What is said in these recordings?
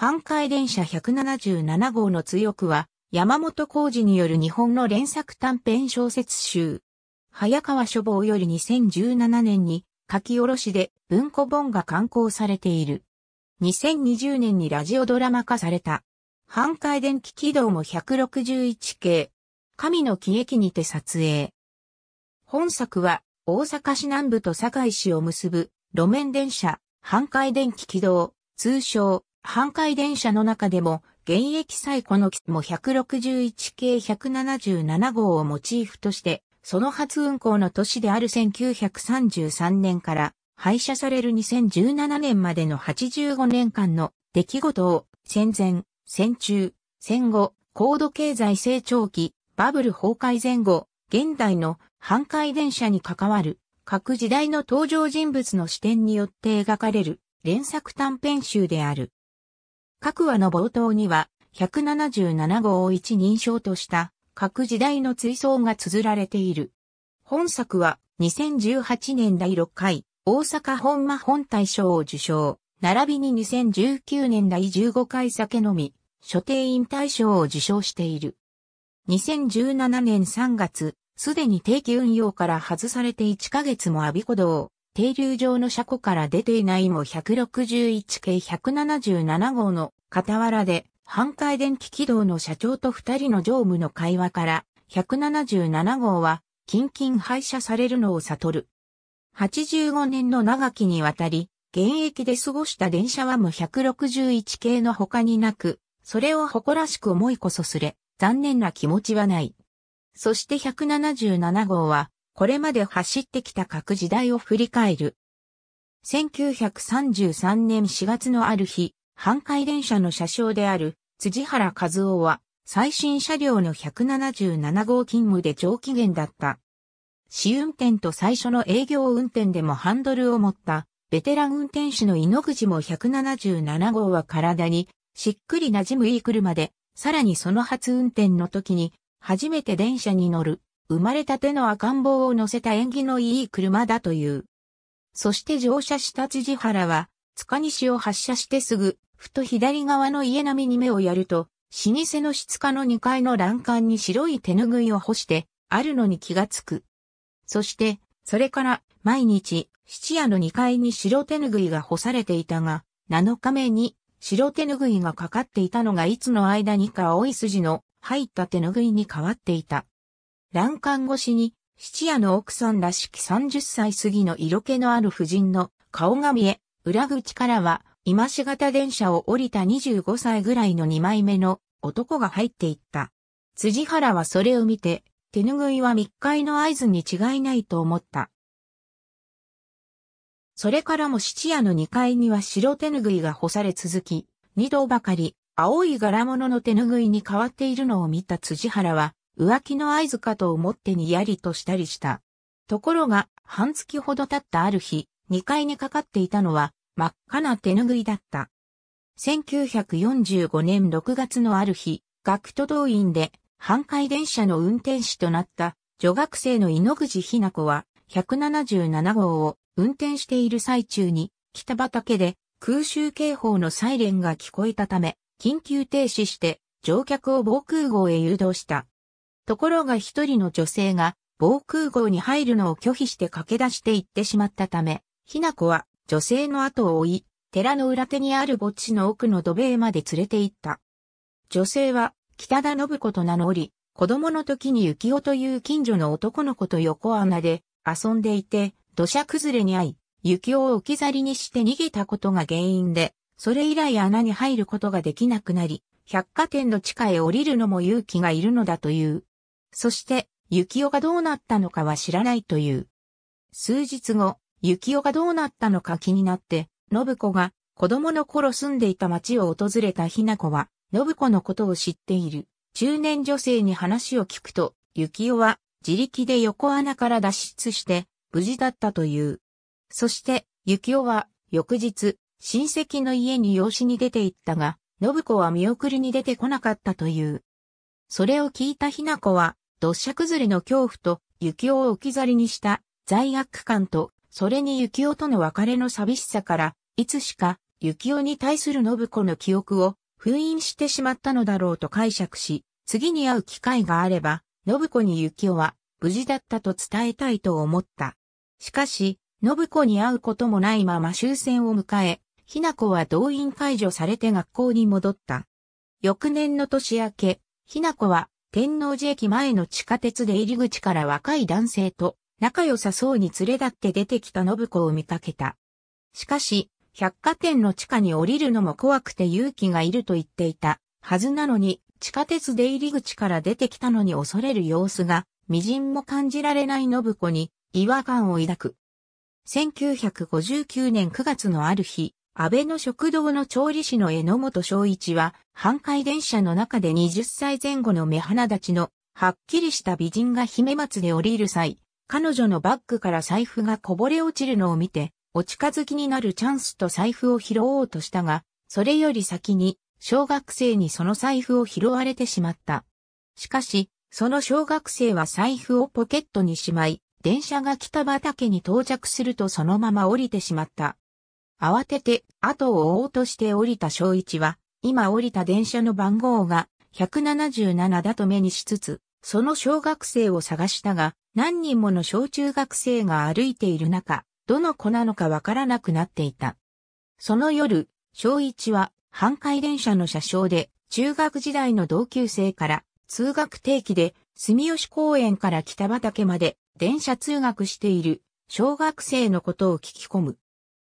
阪海電車177号の追憶は、山本浩二による日本の連作短編小説集。早川書房より2017年に書き下ろしで文庫本が刊行されている。2020年にラジオドラマ化された。半海電気軌道も161系。神の喜劇にて撮影。本作は大阪市南部と堺市を結ぶ路面電車、半海電気軌道、通称半壊電車の中でも、現役最古のも161系177号をモチーフとして、その初運行の年である1933年から廃車される2017年までの85年間の出来事を戦前、戦中、戦後、高度経済成長期、バブル崩壊前後、現代の半壊電車に関わる各時代の登場人物の視点によって描かれる連作短編集である。各話の冒頭には、177号を一人称とした各時代の追想が綴られている。本作は2018年第6回大阪本間本大賞を受賞、並びに2019年第15回酒飲み、所定員大賞を受賞している。2017年3月、すでに定期運用から外されて1ヶ月もアビコ堂。停留場の車庫から出ていないも161系177号の傍らで、半回電気軌道の社長と二人の乗務の会話から、177号は、近々廃車されるのを悟る。85年の長きにわたり、現役で過ごした電車は無161系の他になく、それを誇らしく思いこそすれ、残念な気持ちはない。そして177号は、これまで走ってきた各時代を振り返る。1933年4月のある日、半海電車の車掌である辻原和夫は最新車両の177号勤務で上機嫌だった。試運転と最初の営業運転でもハンドルを持ったベテラン運転手の井ノ口も177号は体にしっくり馴染むいい車で、さらにその初運転の時に初めて電車に乗る生まれたての赤ん坊を乗せた縁起のいい車だという。そして乗車した辻原は、塚西を発車してすぐ、ふと左側の家並みに目をやると、老舗の質家の2階の欄干に白い手拭いを干して、あるのに気がつく。そして、それから、毎日、質屋の2階に白手拭いが干されていたが、7日目に、白手拭いがかかっていたのがいつの間にか青い筋の入った手拭いに変わっていた。欄干越しに、七夜の奥さんらしき30歳過ぎの色気のある夫人の顔が見え、裏口からは、今した電車を降りた25歳ぐらいの二枚目の男が入っていった。辻原はそれを見て、手拭いは密会の合図に違いないと思った。それからも七夜の二階には白手拭いが干され続き、二度ばかり、青い柄物の手拭いに変わっているのを見た辻原は、浮気の合図かと思ってにやりとしたりした。ところが、半月ほど経ったある日、2階にかかっていたのは、真っ赤な手拭いだった。1945年6月のある日、学徒動員で、半壊電車の運転士となった、女学生の井口ひな子は、177号を運転している最中に、北畑で空襲警報のサイレンが聞こえたため、緊急停止して乗客を防空壕へ誘導した。ところが一人の女性が防空壕に入るのを拒否して駆け出して行ってしまったため、ひな子は女性の後を追い、寺の裏手にある墓地の奥の土塀まで連れて行った。女性は北田信子と名乗り、子供の時に幸男という近所の男の子と横穴で遊んでいて、土砂崩れに遭い、幸男を置き去りにして逃げたことが原因で、それ以来穴に入ることができなくなり、百貨店の地下へ降りるのも勇気がいるのだという。そして、幸男がどうなったのかは知らないという。数日後、幸男がどうなったのか気になって、信子が子供の頃住んでいた町を訪れたひな子は、信子のことを知っている中年女性に話を聞くと、幸男は自力で横穴から脱出して無事だったという。そして、幸男は翌日、親戚の家に養子に出て行ったが、信子は見送りに出てこなかったという。それを聞いたひな子は、土砂崩れの恐怖と、幸男を置き去りにした罪悪感と、それに幸男との別れの寂しさから、いつしか幸男に対する信子の記憶を封印してしまったのだろうと解釈し、次に会う機会があれば、信子に幸男は無事だったと伝えたいと思った。しかし、信子に会うこともないまま終戦を迎え、ひな子は動員解除されて学校に戻った。翌年の年明け、ひな子は、天王寺駅前の地下鉄で入り口から若い男性と仲良さそうに連れ立って出てきた信子を見かけた。しかし、百貨店の地下に降りるのも怖くて勇気がいると言っていたはずなのに、地下鉄出入り口から出てきたのに恐れる様子が、微塵も感じられない信子に違和感を抱く。1959年9月のある日、安倍の食堂の調理師の榎本昭一は、半海電車の中で20歳前後の目鼻立ちの、はっきりした美人が姫松で降りる際、彼女のバッグから財布がこぼれ落ちるのを見て、お近づきになるチャンスと財布を拾おうとしたが、それより先に、小学生にその財布を拾われてしまった。しかし、その小学生は財布をポケットにしまい、電車が北畑に到着するとそのまま降りてしまった。慌てて後を追おうとして降りた正一は、今降りた電車の番号が177だと目にしつつ、その小学生を探したが、何人もの小中学生が歩いている中、どの子なのかわからなくなっていた。その夜、正一は、半海電車の車掌で、中学時代の同級生から、通学定期で、住吉公園から北畑まで、電車通学している、小学生のことを聞き込む。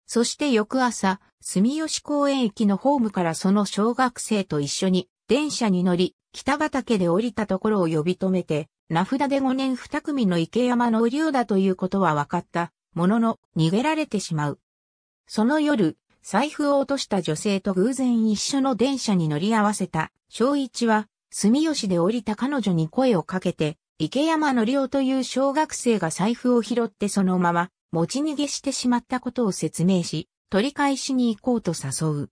そして翌朝、住吉公園駅のホームからその小学生と一緒に電車に乗り、北ヶで降りたところを呼び止めて、名札で5年2組の池山の竜だということは分かった、ものの逃げられてしまう。その夜、財布を落とした女性と偶然一緒の電車に乗り合わせた、小一は、住吉で降りた彼女に声をかけて、池山のりという小学生が財布を拾ってそのまま持ち逃げしてしまったことを説明し、取り返しに行こうと誘う。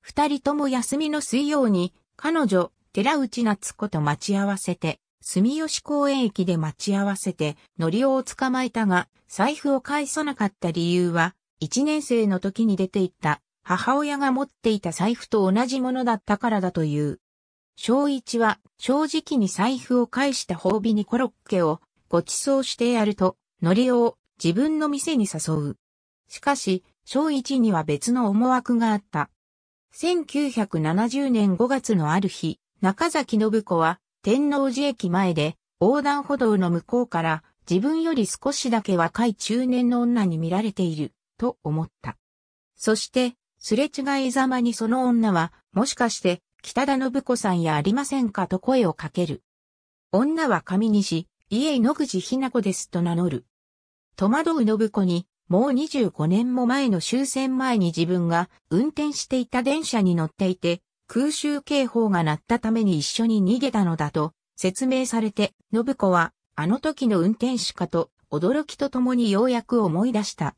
二人とも休みの水曜に、彼女、寺内夏子と待ち合わせて、住吉公園駅で待ち合わせて、のりを捕まえたが、財布を返さなかった理由は、一年生の時に出て行った、母親が持っていた財布と同じものだったからだという。小一は、正直に財布を返した褒美にコロッケを、ご馳走してやると、のりを自分の店に誘う。しかし、小一には別の思惑があった。1970年5月のある日、中崎信子は天王寺駅前で横断歩道の向こうから自分より少しだけ若い中年の女に見られていると思った。そして、すれ違いざまにその女は、もしかして北田信子さんやありませんかと声をかける。女は上西、家野口ひな子ですと名乗る。戸惑う信子に、もう25年も前の終戦前に自分が運転していた電車に乗っていて、空襲警報が鳴ったために一緒に逃げたのだと説明されて、信子はあの時の運転手かと驚きとともにようやく思い出した。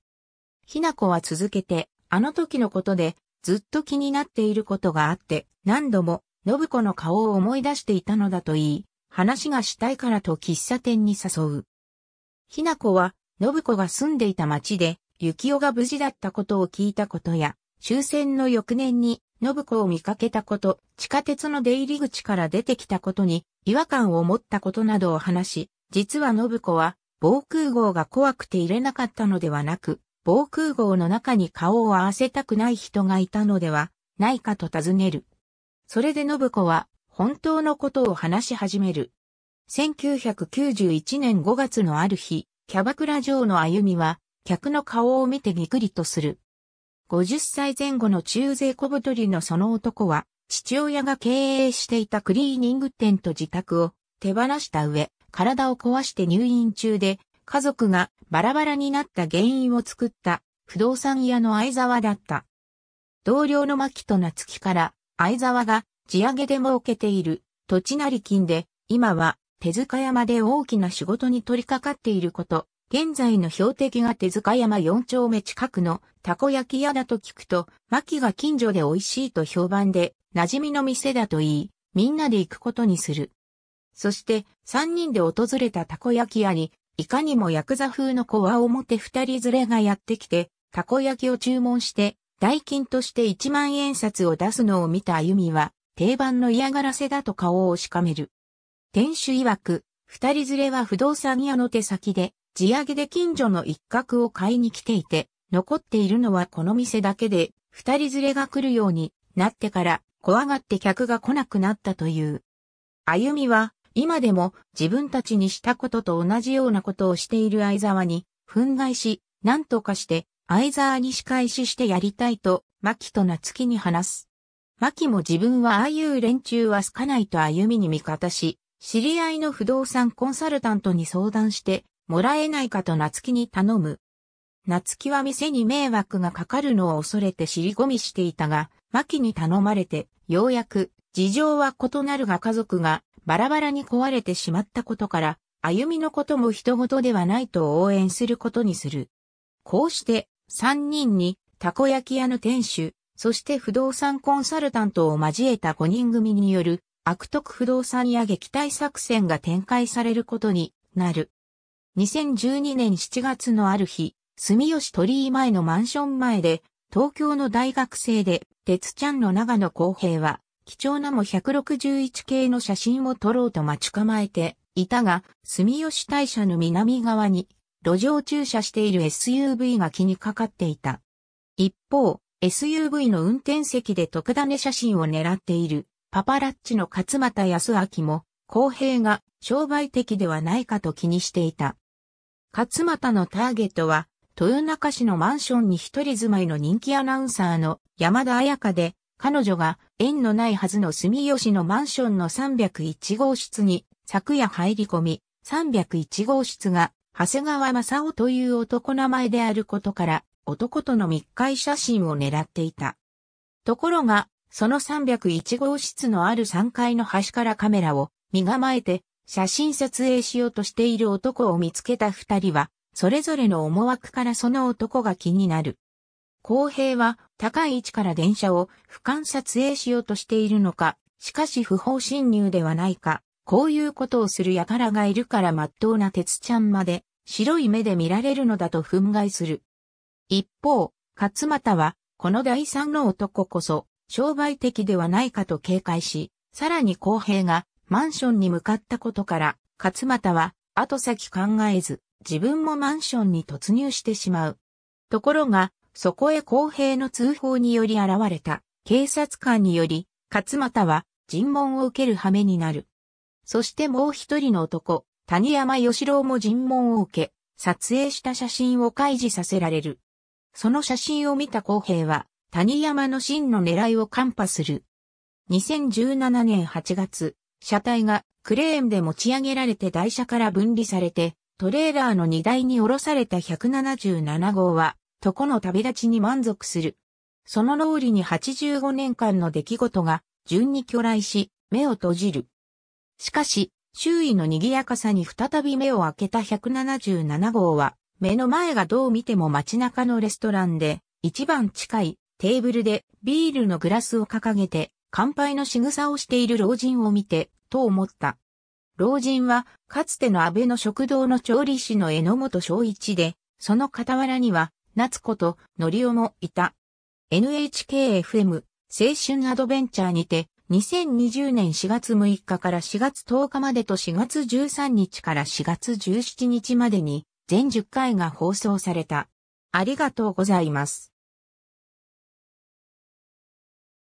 ひな子は続けて、あの時のことでずっと気になっていることがあって、何度も信子の顔を思い出していたのだと言い、話がしたいからと喫茶店に誘う。ひな子は信子が住んでいた町で、幸男が無事だったことを聞いたことや、終戦の翌年に信子を見かけたこと、地下鉄の出入り口から出てきたことに違和感を持ったことなどを話し、実は信子は防空壕が怖くて入れなかったのではなく、防空壕の中に顔を合わせたくない人がいたのではないかと尋ねる。それで信子は本当のことを話し始める。1991年5月のある日、キャバクラ嬢の歩みは、客の顔を見てぎくりとする。50歳前後の中世小太りのその男は、父親が経営していたクリーニング店と自宅を手放した上、体を壊して入院中で、家族がバラバラになった原因を作った不動産屋の相沢だった。同僚の牧と夏木から相沢が地上げで儲けている土地なり金で今は手塚山で大きな仕事に取り掛かっていること、現在の標的が手塚山4丁目近くのたこ焼き屋だと聞くと、牧が近所で美味しいと評判で、馴染みの店だと言い、みんなで行くことにする。そして、三人で訪れたたこ焼き屋に、いかにもヤクザ風の子は表二人連れがやってきて、たこ焼きを注文して、代金として一万円札を出すのを見た歩みは、定番の嫌がらせだと顔をしかめる。店主曰く、二人連れは不動産屋の手先で、地上げで近所の一角を買いに来ていて、残っているのはこの店だけで、二人連れが来るようになってから、怖がって客が来なくなったという。歩みは、今でも自分たちにしたことと同じようなことをしている相沢に、憤慨し、何とかして、相沢に仕返ししてやりたいと、牧と夏樹に話す。牧も自分はああいう連中は好かないと歩みに味方し、知り合いの不動産コンサルタントに相談して、もらえないかと夏木に頼む。夏木は店に迷惑がかかるのを恐れて尻込みしていたが、牧に頼まれて、ようやく、事情は異なるが家族がバラバラに壊れてしまったことから、歩みのことも人事ではないと応援することにする。こうして、三人に、たこ焼き屋の店主、そして不動産コンサルタントを交えた5人組による悪徳不動産や撃退作戦が展開されることになる。2012年7月のある日、住吉鳥居前のマンション前で、東京の大学生で、鉄ちゃんの長野公平は、貴重なも161系の写真を撮ろうと待ち構えていたが、住吉大社の南側に、路上駐車している SUV が気にかかっていた。一方、SUV の運転席で特ダネ写真を狙っているパパラッチの勝又康明も、公平が商売的ではないかと気にしていた。勝又のターゲットは、豊中市のマンションに一人住まいの人気アナウンサーの山田彩香で、彼女が縁のないはずの住吉のマンションの301号室に昨夜入り込み、301号室が長谷川正夫という男名前であることから、男との密会写真を狙っていた。ところが、その301号室のある3階の端からカメラを身構えて写真撮影しようとしている男を見つけた二人は、それぞれの思惑からその男が気になる。公平は高い位置から電車を俯瞰撮影しようとしているのか、しかし不法侵入ではないか、こういうことをする輩がいるから真っ当な鉄ちゃんまで白い目で見られるのだと憤慨する。一方、勝又は、この第三の男こそ、商売的ではないかと警戒し、さらに公平がマンションに向かったことから、勝又は後先考えず、自分もマンションに突入してしまう。ところが、そこへ公平の通報により現れた警察官により、勝又は尋問を受ける羽目になる。そしてもう一人の男、谷山義郎も尋問を受け、撮影した写真を開示させられる。その写真を見た公平は、谷山の真の狙いを看破する。2017年8月、車体がクレーンで持ち上げられて台車から分離されて、トレーラーの荷台に下ろされた177号は、床の旅立ちに満足する。その脳裏に85年間の出来事が、順に巨来し、目を閉じる。しかし、周囲の賑やかさに再び目を開けた177号は、目の前がどう見ても街中のレストランで、一番近いテーブルでビールのグラスを掲げて、乾杯の仕草をしている老人を見て、と思った。老人は、かつての安倍の食堂の調理師の榎本昭一で、その傍らには、夏子とのりおもいた。NHKFM 青春アドベンチャーにて、2020年4月6日から4月10日までと4月13日から4月17日までに全10回が放送された。ありがとうございます。